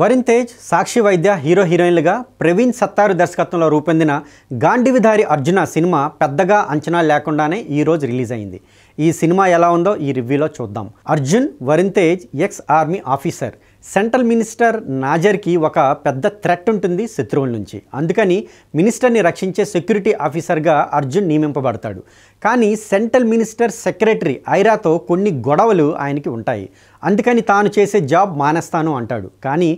వరుణ్ తేజ్ సాక్షి వైద్య హీరో హీరోయిన్లుగా ప్రవీణ్ సత్తారు దర్శకత్వంలో రూపొందిన గాంధీవిధారి అర్జున సినిమా పెద్దగా అంచనా లేకుండానే ఈరోజు రిలీజ్ అయింది ఈ సినిమా ఎలా ఉందో ఈ రివ్యూలో చూద్దాం Arjun Varun Tej ex army officer central minister నాజర్కి ఒక పెద్ద థ్రెట్ ఉంటుంది శత్రువుల నుంచి అందుకని మినిస్టర్ని రక్షించే సెక్యూరిటీ ఆఫీసర్గా అర్జున్ నియమింపబడతాడు కానీ సెంట్రల్ మినిస్టర్ సెక్రటరీ ఐరాతో కొన్ని గొడవలు ఆయనకి ఉంటాయి అందుకని తాను చేసే జాబ్ మానేస్తాను అంటాడు కానీ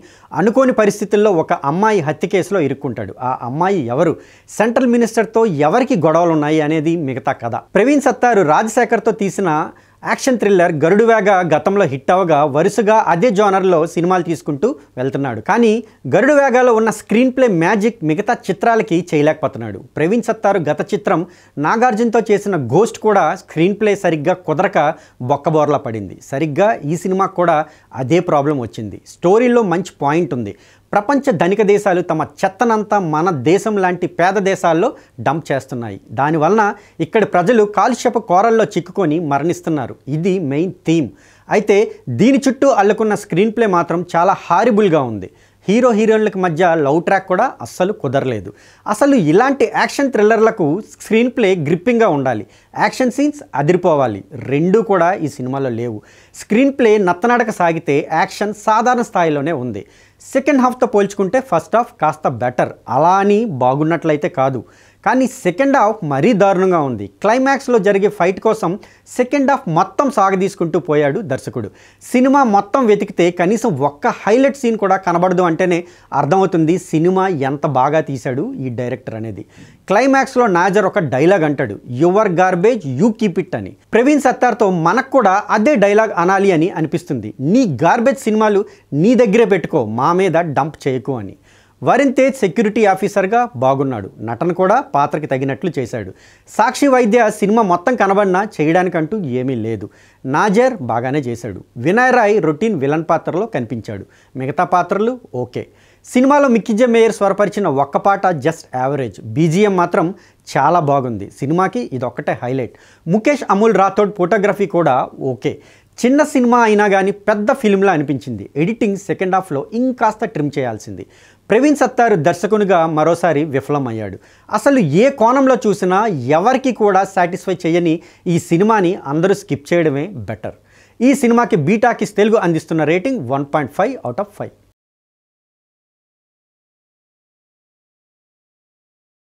అనుకోని పరిస్థితుల్లో ఒక అమ్మాయి హత్య కేసులో ఇరుక్కుంటాడు ఆ అమ్మాయి ఎవరు సెంట్రల్ మినిస్టర్తో ఎవరికి గొడవలు ఉన్నాయి అనేది మిగతా కథ ప్రవీణ్ సత్తారు రాజశేఖర్తో తీసిన యాక్షన్ థ్రిల్లర్ గరుడువేగ గతంలో హిట్ అవగా వరుసగా అదే జోనర్లో సినిమాలు తీసుకుంటూ వెళ్తున్నాడు కానీ గరుడు వేగాలో ఉన్న స్క్రీన్ ప్లే మ్యాజిక్ మిగతా చిత్రాలకి చేయలేకపోతున్నాడు ప్రవీణ్ సత్తారు గత చిత్రం నాగార్జునతో చేసిన గోస్ట్ కూడా స్క్రీన్ ప్లే సరిగ్గా కుదరక బొక్కబోర్లా పడింది సరిగ్గా ఈ సినిమా కూడా అదే ప్రాబ్లం వచ్చింది స్టోరీలో మంచి పాయింట్ ఉంది ప్రపంచ ధనిక దేశాలు తమ చెత్తనంతా మన దేశం లాంటి పేద దేశాల్లో డంప్ చేస్తున్నాయి దానివలన ఇక్కడి ప్రజలు కాలుష్యపు కోరల్లో చిక్కుకొని మరణిస్తున్నారు ఇది మెయిన్ థీమ్ అయితే దీని చుట్టూ అల్లుకున్న స్క్రీన్ ప్లే మాత్రం చాలా హారిబుల్గా ఉంది హీరో హీరోయిన్లకు మధ్య లవ్ ట్రాక్ కూడా అస్సలు కుదరలేదు అసలు ఇలాంటి యాక్షన్ థ్రిల్లర్లకు స్క్రీన్ ప్లే గ్రిప్పింగ్గా ఉండాలి యాక్షన్ సీన్స్ అదిరిపోవాలి రెండూ కూడా ఈ సినిమాలో లేవు స్క్రీన్ ప్లే నత్తనాడక సాగితే యాక్షన్ సాధారణ స్థాయిలోనే ఉంది సెకండ్ హాఫ్తో పోల్చుకుంటే ఫస్ట్ హాఫ్ కాస్త బెటర్ అలా అని బాగున్నట్లయితే కాదు కానీ సెకండ్ హాఫ్ మరీ దారుణంగా ఉంది క్లైమాక్స్లో జరిగే ఫైట్ కోసం సెకండ్ హాఫ్ మొత్తం సాగదీసుకుంటూ పోయాడు దర్శకుడు సినిమా మొత్తం వెతికితే కనీసం ఒక్క హైలైట్ సీన్ కూడా కనబడదు అంటేనే అర్థమవుతుంది సినిమా ఎంత బాగా తీశాడు ఈ డైరెక్టర్ అనేది క్లైమాక్స్లో నాజర్ ఒక డైలాగ్ అంటాడు your garbage you keep it అని ప్రవీణ్ సత్తార్తో మనకు కూడా అదే డైలాగ్ అనాలి అని అనిపిస్తుంది నీ గార్బేజ్ సినిమాలు నీ దగ్గరే పెట్టుకో మా మా మీద డంప్ చేయకు అని వరుణ్ తేజ్ సెక్యూరిటీ ఆఫీసర్గా బాగున్నాడు నటన కూడా పాత్రకి తగినట్లు చేశాడు సాక్షి వైద్య సినిమా మొత్తం కనబడినా చేయడానికంటూ ఏమీ లేదు నాజర్ బాగానే చేశాడు వినయ్ రాయ్ రొటీన్ విలన్ పాత్రలో కనిపించాడు మిగతా పాత్రలు ఓకే సినిమాలో మిక్కిజ మేయర్ స్వరపరిచిన ఒక్క పాట జస్ట్ యావరేజ్ బీజిఎం మాత్రం చాలా బాగుంది సినిమాకి ఇదొక్కటే హైలైట్ ముఖేష్ అమూల్ రాథోడ్ ఫోటోగ్రఫీ కూడా ఓకే చిన్న సినిమా అయినా కానీ పెద్ద ఫిల్మ్లా అనిపించింది ఎడిటింగ్ సెకండ్ హాఫ్లో ఇంకాస్త ట్రిమ్ చేయాల్సింది ప్రవీణ్ సత్తారు దర్శకునిగా మరోసారి విఫలమయ్యాడు అసలు ఏ కోణంలో చూసినా ఎవరికి కూడా సాటిస్ఫై చేయని ఈ సినిమాని అందరూ స్కిప్ చేయడమే బెటర్ ఈ సినిమాకి బీటాకిస్ తెలుగు అందిస్తున్న rating one point five out of five